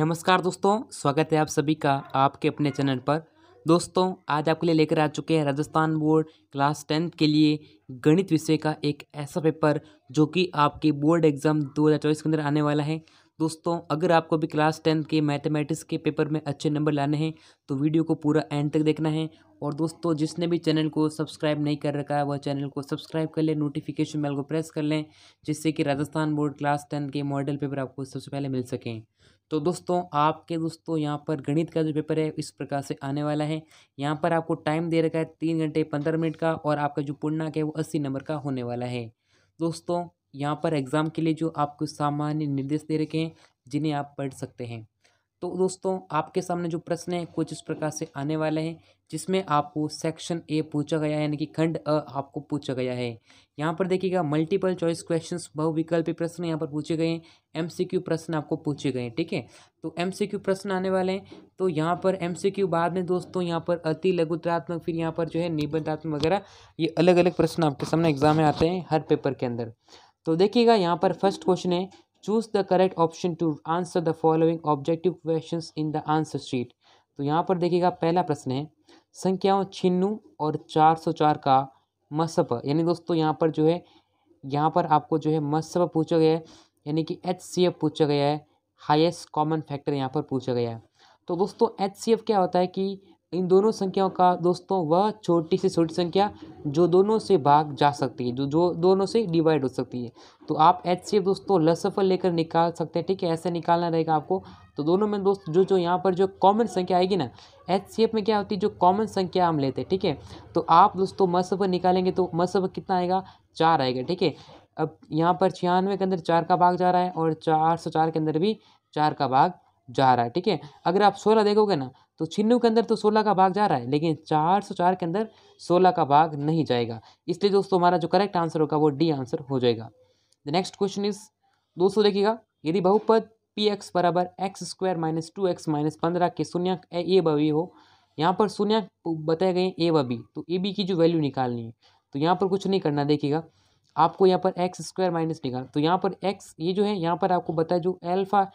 नमस्कार दोस्तों स्वागत है आप सभी का आपके अपने चैनल पर दोस्तों आज आपके लिए लेकर आ चुके हैं राजस्थान बोर्ड क्लास टेंथ के लिए गणित विषय का एक ऐसा पेपर जो कि आपके बोर्ड एग्ज़ाम 2024 के अंदर आने वाला है दोस्तों अगर आपको भी क्लास टेंथ के मैथमेटिक्स के पेपर में अच्छे नंबर लाने हैं तो वीडियो को पूरा एंड तक देखना है और दोस्तों जिसने भी चैनल को सब्सक्राइब नहीं कर रखा है वह चैनल को सब्सक्राइब कर लें नोटिफिकेशन बेल को प्रेस कर लें जिससे कि राजस्थान बोर्ड क्लास टेंथ के मॉडल पेपर आपको सबसे पहले मिल सकें तो दोस्तों आपके दोस्तों यहाँ पर गणित का जो पेपर है इस प्रकार से आने वाला है यहाँ पर आपको टाइम दे रखा है तीन घंटे पंद्रह मिनट का और आपका जो पूर्णांक है वो अस्सी नंबर का होने वाला है दोस्तों यहाँ पर एग्ज़ाम के लिए जो आपको सामान्य निर्देश दे रखे हैं जिन्हें आप पढ़ सकते हैं तो दोस्तों आपके सामने जो प्रश्न है कुछ इस प्रकार से आने वाले हैं जिसमें आपको सेक्शन ए पूछा गया है यानी कि खंड अ आपको पूछा गया है यहाँ पर देखिएगा मल्टीपल चॉइस क्वेश्चंस बहुविकल्पी प्रश्न यहाँ पर पूछे गए हैं एमसीक्यू प्रश्न आपको पूछे गए हैं ठीक है तो एमसीक्यू प्रश्न आने वाले हैं तो यहाँ पर एम बाद में दोस्तों यहाँ पर अति लघुतरात्मक फिर यहाँ पर जो है निबंधात्मक वगैरह ये अलग अलग प्रश्न आपके सामने एग्जाम में आते हैं हर पेपर के अंदर तो देखिएगा यहाँ पर फर्स्ट क्वेश्चन है choose the correct option to answer the following objective question in the answer sheet तो यहाँ पर देखिएगा पहला प्रश्न है संख्याओं छिन्नू और चार सौ चार का मसप यानी दोस्तों यहाँ पर जो है यहाँ पर आपको जो है मसप पूछा गया है यानी कि एच सी एफ पूछा गया है हाइस्ट कॉमन फैक्टर यहाँ पर पूछा गया है तो दोस्तों एच सी एफ क्या होता है कि इन दोनों संख्याओं का दोस्तों वह छोटी से छोटी संख्या जो दोनों से भाग जा सकती है जो जो दोनों से डिवाइड हो सकती है तो आप एच सी दोस्तों लसफल लेकर निकाल सकते हैं ठीक है ऐसे निकालना रहेगा आपको तो दोनों में दोस्त जो जो यहाँ पर जो कॉमन संख्या आएगी ना एच सी में क्या होती है जो कॉमन संख्या हम लेते हैं ठीक है तो आप दोस्तों मसफर निकालेंगे तो मसफर कितना आएगा चार आएगा ठीक है अब यहाँ पर छियानवे के अंदर चार का भाग जा रहा है और चार सौ चार के अंदर भी चार का भाग जा रहा है ठीक है अगर आप सोलह देखोगे ना तो छिन्नू के अंदर तो सोलह का भाग जा रहा है लेकिन चार सौ चार के अंदर सोलह का भाग नहीं जाएगा इसलिए दोस्तों हमारा जो करेक्ट आंसर होगा वो डी आंसर हो जाएगा द नेक्स्ट क्वेश्चन इज दोस्तों देखिएगा यदि बहुपद पी एक्स बराबर X square minus two X minus पंद्रह के शून्यक ए व बी हो यहाँ पर शून्यक बताए गए ए व बी तो ए बी की जो वैल्यू निकालनी है तो यहाँ पर कुछ नहीं करना देखिएगा आपको यहाँ पर एक्स स्क्वायर माइनस निकाल तो यहाँ पर एक्स ये जो है यहाँ पर आपको बताया जो एल्फ़ा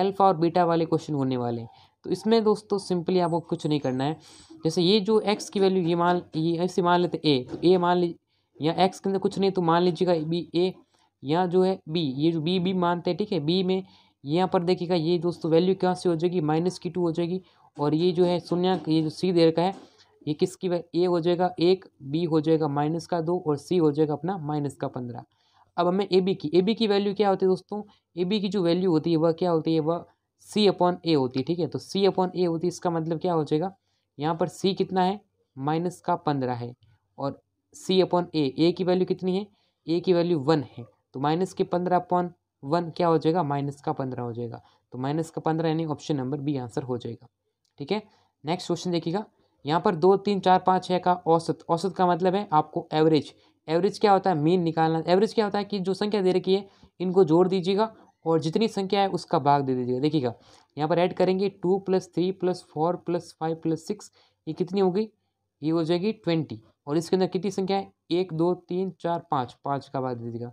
एल्फ़ा और बीटा वाले क्वेश्चन होने वाले हैं तो इसमें दोस्तों सिंपली आपको कुछ नहीं करना है जैसे ये जो एक्स की वैल्यू ये मान ये ऐसे मान लेते ए तो ए मान ली यहाँ एक्स के अंदर कुछ नहीं तो मान लीजिएगा बी ए यहाँ जो है बी ये जो बी बी मानते हैं ठीक है बी में यहाँ पर देखिएगा ये दोस्तों वैल्यू कहाँ से हो जाएगी माइनस की टू हो जाएगी और ये जो है शून्य ये जो सी दे रखा है ये किसकी वह ए हो जाएगा एक बी हो जाएगा माइनस का दो और सी हो जाएगा अपना माइनस का पंद्रह अब हमें ए बी की ए बी की वैल्यू क्या होती है दोस्तों ए बी की जो वैल्यू होती है वह क्या होती है वह सी अपॉन ए होती है ठीक है तो सी अपॉन ए होती है इसका मतलब क्या हो जाएगा यहाँ पर सी कितना है माइनस का पंद्रह है और सी अपॉन ए ए की वैल्यू कितनी है ए की वैल्यू वन है तो माइनस के पंद्रह अपॉन वन क्या हो जाएगा माइनस का पंद्रह हो जाएगा तो माइनस का पंद्रह यानी ऑप्शन नंबर बी आंसर हो जाएगा ठीक है नेक्स्ट क्वेश्चन देखिएगा यहाँ पर दो तीन चार पाँच छः का औसत औसत का मतलब है आपको एवरेज एवरेज क्या होता है मीन निकालना एवरेज क्या होता है कि जो संख्या दे रखी है इनको जोड़ दीजिएगा और जितनी संख्या है उसका भाग दे दीजिएगा देखिएगा यहाँ पर ऐड करेंगे two plus three plus four plus five plus six ये कितनी होगी ये हो जाएगी ट्वेंटी और इसके अंदर कितनी संख्या है एक दो तीन चार पाँच पाँच का भाग दे दीजिएगा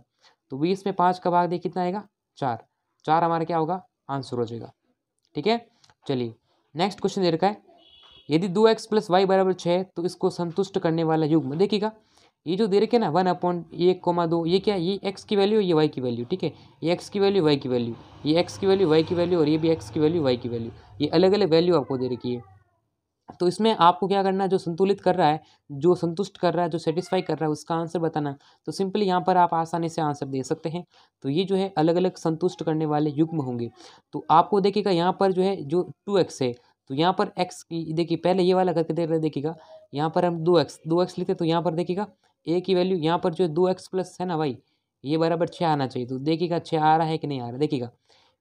तो बीस में पाँच का भाग दे कितना आएगा चार चार हमारा क्या होगा आंसर हो जाएगा ठीक है चलिए नेक्स्ट क्वेश्चन दे रखा है यदि दो एक्स प्लस वाई बराबर छः तो इसको संतुष्ट करने वाला युग्म देखिएगा ये जो दे रखे ना वन अपॉइंट एक कोमा दो ये क्या ये एक्स की वैल्यू ये वाई की वैल्यू ठीक है ये एक्स की वैल्यू वाई की वैल्यू ये एक्स की वैल्यू वाई की वैल्यू और ये भी एक्स की वैल्यू वाई की वैल्यू ये अलग अलग वैल्यू आपको दे रखी है तो इसमें आपको क्या करना है जो संतुलित कर रहा है जो संतुष्ट कर रहा है जो सेटिस्फाई कर रहा है उसका आंसर बताना तो सिंपली यहाँ पर आप आसानी से आंसर दे सकते हैं तो ये जो है अलग अलग संतुष्ट करने वाले युग्म होंगे तो आपको देखिएगा यहाँ पर जो है जो टू एक्स है तो यहाँ पर एक्स की देखिए पहले ये वाला करके देख रहे देखिएगा यहाँ पर हम दो एक्स दो एक्स लेते तो यहाँ पर देखिएगा ए की वैल्यू यहाँ पर जो दो एक्स प्लस है ना भाई ये बराबर छः आना चाहिए तो देखिएगा छः आ रहा है कि नहीं आ रहा है देखिएगा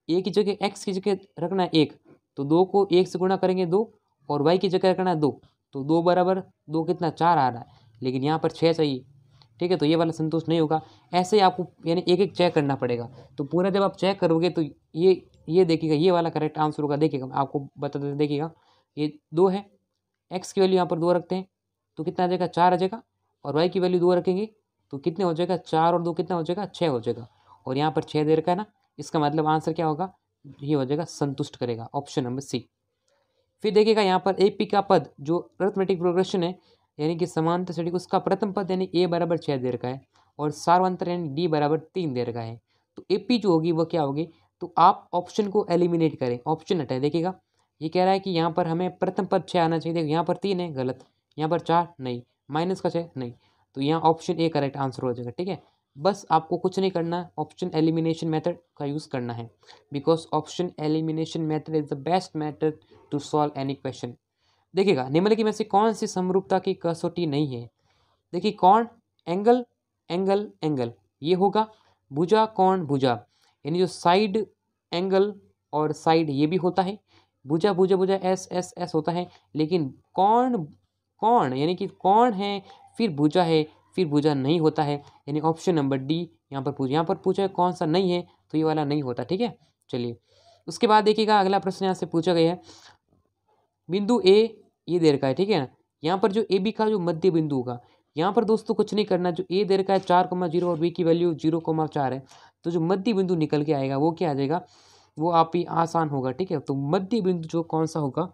ए की जगह एक्स की जगह रखना है एक तो दो को एक से गुणा करेंगे दो और वाई की जगह रखना है दो तो दो बराबर दो कितना चार आ रहा है लेकिन यहाँ पर छः चाहिए ठीक है तो ये वाला संतोष नहीं होगा ऐसे ही आपको यानी एक एक चेक करना पड़ेगा तो पूरा जब आप चेक करोगे तो ये ये देखिएगा ये वाला करेक्ट आंसर होगा देखिएगा आपको बता देते देखिएगा ये दो है एक्स की वैल्यू यहाँ पर दो रखते हैं तो कितना आ जाएगा चार आ जाएगा और वाई की वैल्यू दो रखेंगे तो कितने हो जाएगा चार और दो कितना हो जाएगा छः हो जाएगा और यहाँ पर छः दे रखा है ना इसका मतलब आंसर क्या होगा ये हो जाएगा संतुष्ट करेगा ऑप्शन नंबर सी फिर देखिएगा यहाँ पर ए पी का पद जो अर्थमेटिक प्रोग्रेशन है यानी कि समांतर सटीक उसका प्रथम पद यानी ए बराबर छः दे रखा है और सार्वंतर यानी डी बराबर तीन दे रखा है तो ए पी जो होगी वह क्या होगी तो आप ऑप्शन को एलिमिनेट करें ऑप्शन हटाए देखिएगा ये कह रहा है कि यहाँ पर हमें प्रथम पद छः आना चाहिए देखो यहाँ पर तीन है गलत यहाँ पर चार नहीं माइनस का छः नहीं तो यहाँ ऑप्शन ए करेक्ट आंसर हो जाएगा ठीक है बस आपको कुछ नहीं करना ऑप्शन एलिमिनेशन मेथड का यूज़ करना है because option elimination method is the best method to solve any question देखिएगा निम्नलिखित में से कौन सी समरूपता की कसौटी नहीं है देखिए कौन एंगल एंगल एंगल ये होगा भुजा कौन भुजा यानी जो साइड एंगल और साइड ये भी होता है भुजा भुजा भुजा एस एस एस होता है लेकिन कौन कौन यानी कि कौन है फिर भुजा है फिर भुजा नहीं होता है यानी ऑप्शन नंबर डी यहाँ पर पूछ यहाँ पर पूछा है कौन सा नहीं है तो ये वाला नहीं होता ठीक है चलिए उसके बाद देखिएगा अगला प्रश्न यहाँ से पूछा गया है बिंदु ए ये देर का है ठीक है ना यहाँ पर जो ए बी का जो मध्य बिंदु होगा यहाँ पर दोस्तों कुछ नहीं करना जो ए देर का है चार कोमा जीरो और बी की वैल्यू जीरो कोमा चार है तो जो मध्य बिंदु निकल के आएगा वो क्या आ जाएगा वो आप ही आसान होगा ठीक है तो मध्य बिंदु जो कौन सा होगा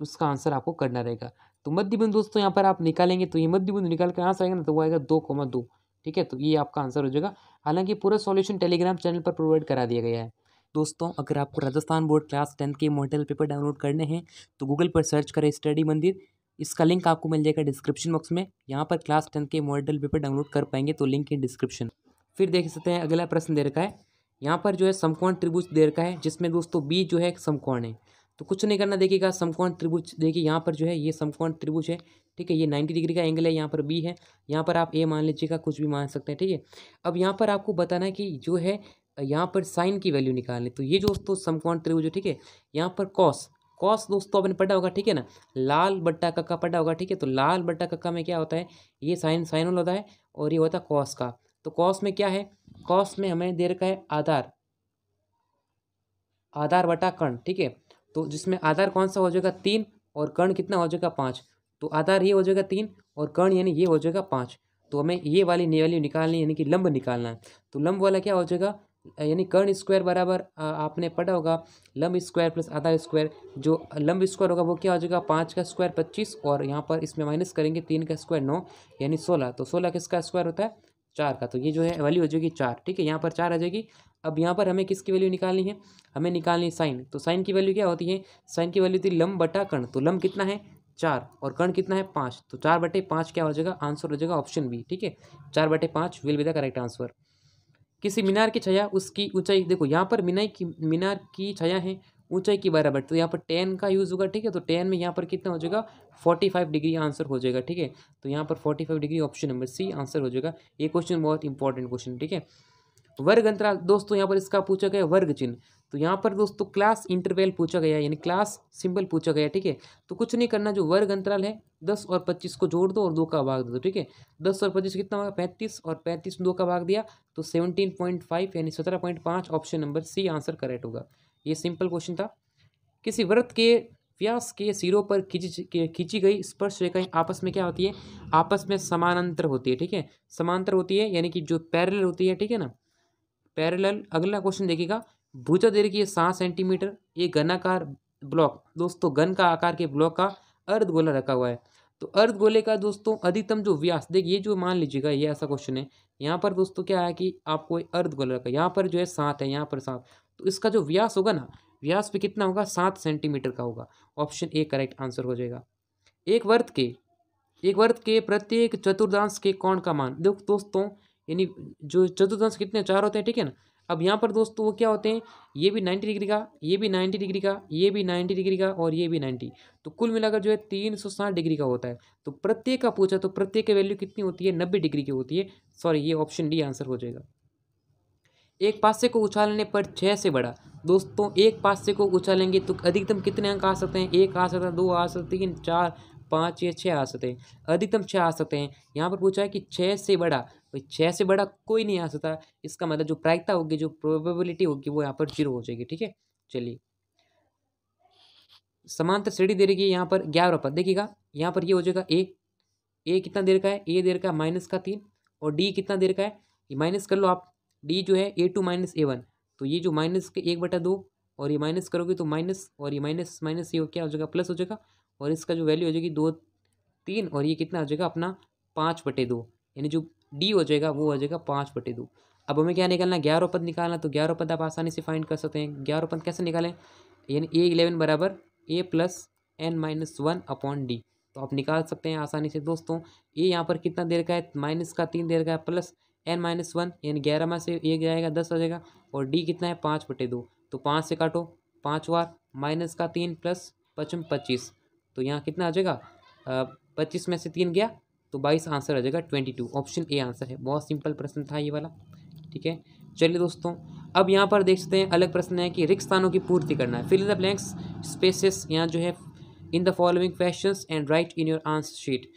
उसका आंसर आपको करना रहेगा तो मध्य बिंदु दोस्तों यहाँ पर आप निकालेंगे तो ये मध्य बिंदु निकाल कर आंसर आएगा ना तो वो आएगा दो कोमा दो ठीक है तो ये आपका आंसर हो जाएगा हालांकि पूरा सॉल्यूशन टेलीग्राम चैनल पर प्रोवाइड करा दिया गया है दोस्तों अगर आपको राजस्थान बोर्ड क्लास टेंथ के मॉडल पेपर डाउनलोड करने हैं तो गूगल पर सर्च करें स्टडी मंदिर इसका लिंक आपको मिल जाएगा डिस्क्रिप्शन बॉक्स में यहाँ पर क्लास टेंथ के मॉडल पेपर डाउनलोड कर पाएंगे तो लिंक है डिस्क्रिप्शन फिर देख सकते हैं अगला प्रश्न दे रखा है यहाँ पर जो है समकोण त्रिभुज दे रखा है जिसमें दोस्तों बी जो है समकोण है तो कुछ नहीं करना देखिएगा समकोण त्रिभुज देखिए यहाँ पर जो है ये समकोण त्रिभुज है ठीक है ये नाइन्टी डिग्री का एंगल है यहाँ पर बी है यहाँ पर आप ए मान लीजिएगा कुछ भी मान सकते हैं ठीक है अब यहाँ पर आपको बताना है कि जो है यहाँ पर साइन की वैल्यू निकालनी तो ये दोस्तों समकोण त्रिभुज है ठीक है यहाँ पर कॉस कॉस दोस्तों आपने पढ़ा होगा ठीक है ना लाल बट्टा कक्का पढ़ा होगा ठीक है तो लाल बट्टा कक्का में क्या होता है ये साइन साइनल होता है और ये होता है कॉस का तो कॉस में क्या है कॉस में हमें दे रखा है आधार आधार बटा कर्ण ठीक है तो जिसमें आधार कौन सा हो जाएगा तीन और कर्ण कितना हो जाएगा पाँच तो आधार ये हो जाएगा तीन और कर्ण यानी ये हो जाएगा पाँच तो हमें ये वाली वैल्यू निकालनी यानी कि लंब निकालना है तो लंब वाला क्या हो जाएगा यानी कर्ण स्क्वायर बराबर आपने पढ़ा होगा लंब स्क्वायर प्लस आधार स्क्वायर जो लंब स्क्वायर होगा वो क्या हो जाएगा पाँच का स्क्वायर पच्चीस और यहाँ पर इसमें माइनस करेंगे तीन का स्क्वायर नौ यानी सोलह तो सोलह किसका स्क्वायर होता है चार का तो ये जो है वैल्यू हो जाएगी चार ठीक है यहाँ पर चार आ जाएगी अब यहाँ पर हमें किसकी वैल्यू निकालनी है हमें निकालनी है साइन तो साइन की वैल्यू क्या होती है साइन की वैल्यू थी लम बटा कर्ण तो लम कितना है चार और कर्ण कितना है पाँच तो चार बटे पाँच क्या हो जाएगा आंसर हो जाएगा ऑप्शन बी ठीक है चार बटे पाँच will be the correct answer किसी मीनार की छाया उसकी ऊंचाई देखो यहाँ पर मीनाई की मीनार की छाया है ऊंचाई की बराबर तो यहाँ पर टेन का यूज़ होगा ठीक है तो टेन में यहाँ पर कितना हो जाएगा फोर्टी फाइव डिग्री आंसर हो जाएगा ठीक है तो यहाँ पर forty five degree option number C answer हो जाएगा ये क्वेश्चन बहुत इंपॉर्टेंट क्वेश्चन ठीक है वर्ग अंतराल दोस्तों यहाँ पर इसका पूछा गया वर्ग चिन्ह तो यहाँ पर दोस्तों क्लास इंटरवेल पूछा गया यानी क्लास सिंबल पूछा गया ठीक है तो कुछ नहीं करना जो वर्ग अंतराल है दस और पच्चीस को जोड़ दो और दो का भाग दे दो ठीक है दस और पच्चीस कितना होगा पैंतीस और पैंतीस दो का भाग दिया तो सेवनटीन पॉइंट फाइव यानी सत्रह पॉइंट पाँच option number C answer correct होगा ये सिंपल क्वेश्चन था किसी व्रत के व्यास के सिरों पर खींची खींची गई स्पर्श रेखाएं आपस में क्या होती है आपस में समानांतर होती है ठीक है समानांतर होती है यानी कि जो पैरेलल होती है ठीक है ना पैरेलल अगला क्वेश्चन देखिएगा भूजा देर की सात सेंटीमीटर ये घनाकार ब्लॉक दोस्तों घन का आकार के ब्लॉक का अर्ध गोला रखा हुआ है तो अर्ध गोले का दोस्तों अधिकतम जो व्यास देखिए जो मान लीजिएगा ये ऐसा क्वेश्चन है यहाँ पर दोस्तों क्या है कि आपको अर्ध गोला रखा यहाँ पर जो है सात है यहाँ पर सात तो इसका जो व्यास होगा ना व्यास भी कितना होगा सात सेंटीमीटर का होगा ऑप्शन ए करेक्ट आंसर हो जाएगा एक वर्त के एक वर्त के प्रत्येक चतुर्दांश के कौन का मान देखो दोस्तों यानी जो चतुर्दांश कितने चार होते हैं ठीक है ना अब यहाँ पर दोस्तों वो क्या होते हैं ये भी नाइन्टी डिग्री का ये भी नाइन्टी डिग्री का ये भी नाइन्टी डिग्री का और ये भी नाइन्टी तो कुल मिलाकर जो है तीन सौ साठ डिग्री का होता है तो प्रत्येक का पूछा तो प्रत्येक की वैल्यू कितनी होती है नब्बे डिग्री की होती है सॉरी ये ऑप्शन डी आंसर हो जाएगा एक पासे को उछालने पर छः से बड़ा दोस्तों एक पासे को उछालेंगे तो अधिकतम कितने अंक आ सकते हैं एक आ सकता है दो आ सकते हैं तीन चार पाँच या छः आ सकते हैं अधिकतम छः आ सकते हैं यहाँ पर पूछा है कि छः से बड़ा भाई छः से बड़ा कोई नहीं आ सकता इसका मतलब जो प्रायिकता होगी जो प्रोबेबिलिटी होगी वो यहाँ पर जीरो हो जाएगी ठीक है चलिए समांतर श्रेणी दे रही है यहाँ पर ग्यारह पर देखिएगा यहाँ पर ये हो जाएगा ए ए कितना देर का है ए देर का माइनस का तीन और डी कितना देर का है माइनस कर लो आप डी जो है A two minus A one तो ये जो माइनस के एक बटा दो और ये माइनस करोगे तो माइनस और ये माइनस माइनस ये क्या हो जाएगा प्लस हो जाएगा और इसका जो वैल्यू हो जाएगी दो तीन और ये कितना हो जाएगा अपना पाँच बटे दो यानी जो डी हो जाएगा वो हो जाएगा पाँच बटे दो अब हमें क्या निकालना ग्यारह पद निकालना तो ग्यारह पद आप आसानी से फाइंड कर सकते हैं ग्यारह पद कैसे निकालें यानी ए इलेवन बराबर A plus N minus one upon D तो आप निकाल सकते हैं आसानी से दोस्तों ए यहाँ पर कितना देर का है माइनस का तीन देर का है प्लस एन माइनस वन यानी ग्यारह में से एक जाएगा दस आ जाएगा और डी कितना है पाँच बटे दो तो पाँच से काटो पाँच बार माइनस का तीन प्लस पचम पच्चीस तो यहाँ कितना आ जाएगा पच्चीस में से तीन गया तो बाईस आंसर आ जाएगा twenty two option A answer है बहुत सिंपल प्रश्न था ये वाला ठीक है चलिए दोस्तों अब यहाँ पर देख सकते हैं अलग प्रश्न है कि रिक्त स्थानों की पूर्ति करना है fill in the blanks spaces यहाँ जो है in the following question and write in your answer sheet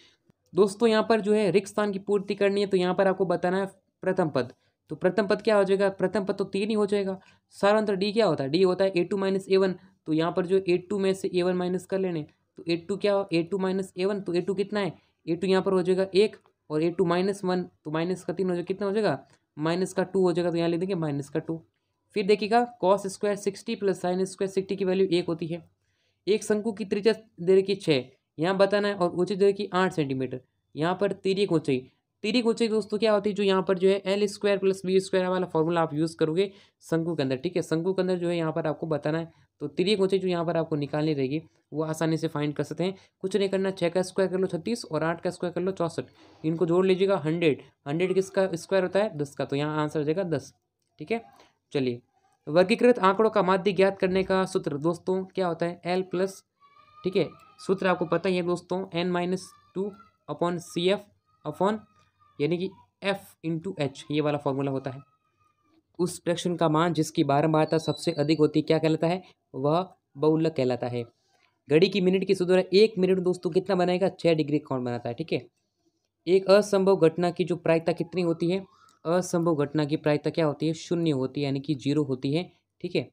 दोस्तों यहाँ पर जो है रिक्त स्थान की पूर्ति करनी है तो यहाँ पर आपको बताना है प्रथम पद तो प्रथम पद क्या हो जाएगा प्रथम पद तो तीन ही हो जाएगा सारा अंतर डी क्या होता है डी होता है A two minus A one तो यहाँ पर जो ए टू में से ए वन माइनस कर लेने तो ए टू क्या A two minus A one तो ए टू कितना है ए टू यहाँ पर हो जाएगा एक और ए टू माइनस वन तो माइनस का तीन हो जाएगा कितना हो जाएगा माइनस का टू हो जाएगा तो यहाँ ले देंगे माइनस का टू फिर देखिएगा cos square sixty plus sine square sixty की वैल्यू एक होती है एक शंकु की त्रिज्या दे रखी छः यहाँ बताना है और ऊंचाई जो है कि आठ सेंटीमीटर यहाँ पर तिरिक ऊंचाई तिरिक ऊंचाई दोस्तों क्या होती है जो यहाँ पर जो है L square plus B square वाला फॉर्मूला आप यूज़ करोगे शंकु के अंदर ठीक है शंकु के अंदर जो है यहाँ पर आपको बताना है तो तिरिक ऊंचाई जो यहाँ पर आपको निकालनी रहेगी वो आसानी से फाइंड कर सकते हैं कुछ नहीं करना छः का स्क्वायर कर लो छत्तीस और आठ का स्क्वायर कर लो चौंसठ इनको जोड़ लीजिएगा हंड्रेड हंड्रेड किसका स्क्वायर होता है दस का तो यहाँ आंसर हो जाएगा दस ठीक है चलिए वर्गीकृत आंकड़ों का माध्य ज्ञात करने का सूत्र दोस्तों क्या होता है एल प्लस ठीक है सूत्र आपको पता ही है दोस्तों N minus two upon C F upon यानी कि एफ इंटू एच ये वाला फॉर्मूला होता है उस प्रेक्षण का मान जिसकी बारंबारता सबसे अधिक होती है क्या कहलाता है वह बहुलक कहलाता है घड़ी की मिनट की सुधर एक मिनट दोस्तों कितना बनाएगा छः डिग्री कौन बनाता है ठीक है एक असंभव घटना की जो प्रायिकता कितनी होती है असंभव घटना की प्रायिकता क्या होती है शून्य होती है यानी कि जीरो होती है ठीक है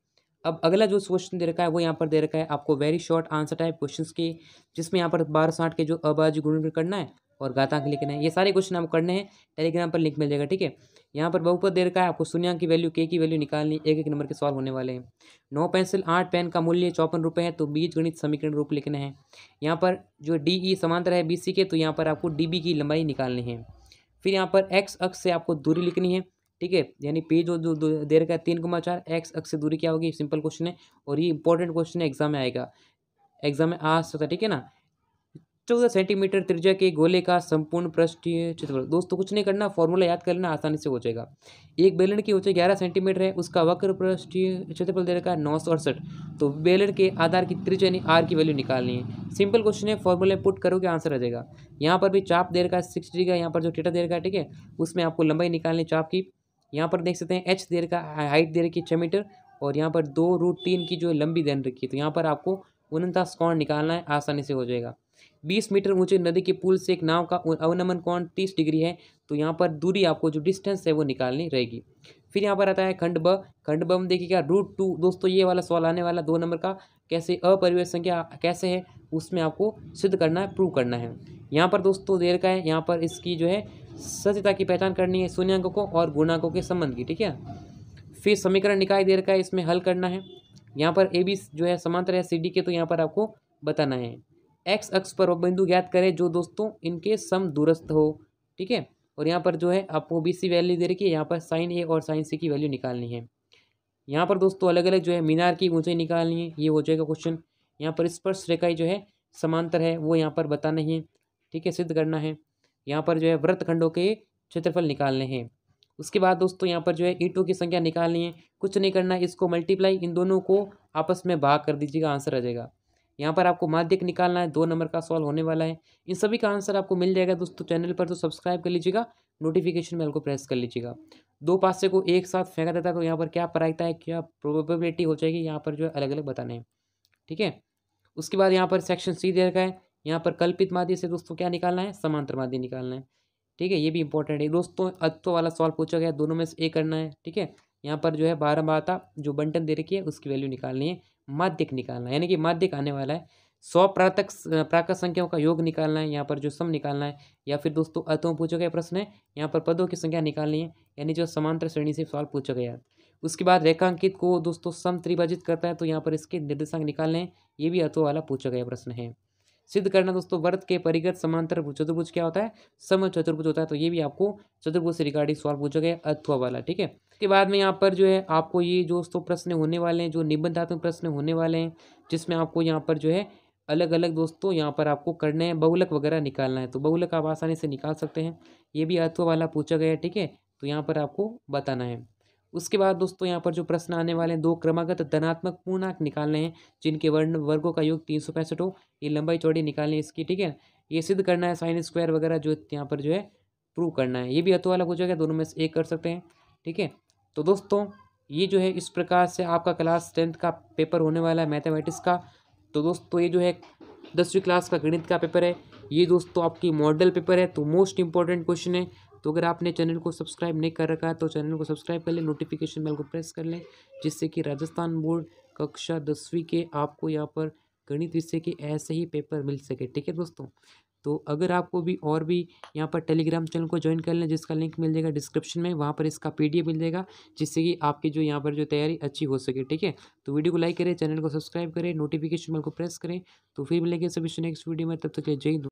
अब अगला जो क्वेश्चन दे रखा है वो यहाँ पर दे रखा है आपको very short answer type question के जिसमें यहाँ पर बारह साठ के जो अबाज गुण करना है और गातांक लिखना है ये सारे क्वेश्चन आपको करने हैं टेलीग्राम पर लिंक मिल जाएगा ठीक है यहाँ पर बहुपद दे रखा है आपको सुनिया की वैल्यू के की वैल्यू निकालनी एक एक नंबर के सॉल्व होने वाले हैं नौ पेंसिल आठ पेन का मूल्य चौपन रुपये है तो बीज गणित समीकरण रूप लिखना है यहाँ पर जो डी ई e समांतर है बी सी के तो यहाँ पर आपको डी बी की लंबाई निकालनी है फिर यहाँ पर एक्स अक्ष से आपको दूरी लिखनी है ठीक है यानी पी जो दे रखा है तीन गुमा चार एक्स अक्ष दूरी क्या होगी सिंपल क्वेश्चन है और ये इंपॉर्टेंट क्वेश्चन है एग्जाम में आएगा एग्जाम में आ सकता है ठीक है ना चौदह सेंटीमीटर त्रिज्या के गोले का संपूर्ण पृष्ठीय क्षेत्रफल दोस्तों कुछ नहीं करना फॉर्मूला याद कर लेना आसानी से हो जाएगा एक बेलन की ऊंचाई ग्यारह सेंटीमीटर है उसका वक्र पृष्ठीय क्षेत्रफल दे रखा है नौ सौ अड़सठ तो बेलन के आधार की त्रिज्या यानी आर की वैल्यू निकालनी है सिंपल क्वेश्चन है फॉर्मूला पुट करोगे आंसर आ जाएगा यहाँ पर भी चाप दे रखा है सिक्स का यहाँ पर जो टेटा दे रखा है ठीक है उसमें आपको लंबाई निकालनी चाप की यहाँ पर देख सकते हैं एच देर का हाइट दे रखी है छः मीटर और यहाँ पर दो रूट तीन की जो लंबी देन रखी है तो यहाँ पर आपको उनतास कौन निकालना है आसानी से हो जाएगा बीस मीटर ऊंचे नदी के पुल से एक नाव का अवनमन कौन तीस डिग्री है तो यहाँ पर दूरी आपको जो डिस्टेंस है वो निकालनी रहेगी फिर यहाँ पर आता है खंड ब खंड ब में देखिएगा रूट टू दोस्तों ये वाला सवाल आने वाला दो नंबर का कैसे अपरिवेश संख्या कैसे है उसमें आपको सिद्ध करना है प्रूव करना है यहाँ पर दोस्तों देर का है यहाँ पर इसकी जो है सत्यता की पहचान करनी है शून्यांकों को और गुणांकों के संबंध की ठीक है फिर समीकरण निकाय दे रखा है इसमें हल करना है यहाँ पर ए बी जो है समांतर है सी डी के तो यहाँ पर आपको बताना है एक्स अक्ष पर बिंदु ज्ञात करें जो दोस्तों इनके सम दूरस्थ हो ठीक है और यहाँ पर जो है आपको बी सी वैल्यू दे रखी है यहाँ पर साइन ए और साइन सी की वैल्यू निकालनी है यहाँ पर दोस्तों अलग अलग जो है मीनार की ऊंचाई निकालनी है ये हो जाएगा क्वेश्चन यहाँ पर स्पर्श रेखाई जो है समांतर है वो यहाँ पर बताना है ठीक है सिद्ध करना है यहाँ पर जो है व्रत खंडों के क्षेत्रफल निकालने हैं उसके बाद दोस्तों यहाँ पर जो है ईंटों की संख्या निकालनी है कुछ नहीं करना इसको मल्टीप्लाई इन दोनों को आपस में भाग कर दीजिएगा आंसर आ जाएगा यहाँ पर आपको माध्यक निकालना है दो नंबर का सॉल्व होने वाला है इन सभी का आंसर आपको मिल जाएगा दोस्तों चैनल पर तो सब्सक्राइब कर लीजिएगा नोटिफिकेशन बेल को प्रेस कर लीजिएगा दो पासे को एक साथ फेंका देता है तो यहाँ पर क्या प्रायता है क्या प्रोबेबिलिटी हो जाएगी यहाँ पर जो है अलग अलग बताने हैं ठीक है उसके बाद यहाँ पर सेक्शन सी दे रखा है यहाँ पर कल्पित माध्य से दोस्तों क्या निकालना है समांतर माध्य निकालना है ठीक है ये भी इंपॉर्टेंट है दोस्तों अत्व वाला सवाल पूछा गया दोनों में से एक करना है ठीक है यहाँ पर जो है बारह बारह जो बंटन दे रखी है उसकी वैल्यू निकालनी है माध्यक निकालना है यानी कि माध्यक आने वाला है सौ प्रातक प्राकृत संख्याओं का योग निकालना है यहाँ पर जो सम निकालना है या फिर दोस्तों अतों पूछा गया प्रश्न है यहाँ पर पदों की संख्या निकालनी है यानी जो समांतर श्रेणी से सवाल पूछा गया उसके बाद रेखांकित को दोस्तों सम त्रिभाजित करता है तो यहाँ पर इसके निर्देशांक निकालने हैं ये भी अतो वाला पूछा गया प्रश्न है सिद्ध करना दोस्तों वर्त के परिगत समांतर चतुर्भुज क्या होता है सम चतुर्भुज होता है तो ये भी आपको चतुर्भुज से रिगार्डिंग सॉल्व पूछा गया अथवा वाला ठीक है इसके बाद में यहाँ पर जो है आपको ये जो दोस्तों प्रश्न होने वाले हैं जो निबंधात्मक प्रश्न होने वाले हैं जिसमें आपको यहाँ पर जो है अलग अलग दोस्तों यहाँ पर आपको करने हैं बहुलक वगैरह निकालना है तो बहुलक आप आसानी से निकाल सकते हैं ये भी अथवा वाला पूछा गया है ठीक है तो यहाँ पर आपको बताना है उसके बाद दोस्तों यहाँ पर जो प्रश्न आने वाले हैं दो क्रमागत धनात्मक पूर्णांक निकालने हैं जिनके वर्ण वर्गों का योग तीन सौ पैंसठ हो ये लंबाई चौड़ी निकालनी है इसकी ठीक है ये सिद्ध करना है साइन स्क्वायर वगैरह जो यहाँ पर जो है प्रूव करना है ये भी हतो वाला पूछा गया दोनों में से एक कर सकते हैं ठीक है तो दोस्तों ये जो है इस प्रकार से आपका क्लास टेंथ का पेपर होने वाला है मैथमेटिक्स का तो दोस्तों ये जो है दसवीं क्लास का गणित का पेपर है ये दोस्तों आपकी मॉडल पेपर है तो मोस्ट इंपॉर्टेंट क्वेश्चन है तो अगर आपने चैनल को सब्सक्राइब नहीं कर रखा है तो चैनल को सब्सक्राइब कर लें नोटिफिकेशन बेल को प्रेस कर लें जिससे कि राजस्थान बोर्ड कक्षा दसवीं के आपको यहाँ पर गणित विषय के ऐसे ही पेपर मिल सके ठीक है दोस्तों तो अगर आपको भी और भी यहाँ पर टेलीग्राम चैनल को ज्वाइन कर लें जिसका लिंक मिल जाएगा डिस्क्रिप्शन में वहाँ पर इसका पीडीएफ मिल जाएगा जिससे कि आपकी जो यहाँ पर जो तैयारी अच्छी हो सके ठीक है तो वीडियो को लाइक करें चैनल को सब्सक्राइब करें नोटिफिकेशन बेल को प्रेस करें तो फिर मिलेंगे सभी नेक्स्ट वीडियो में तब तक जय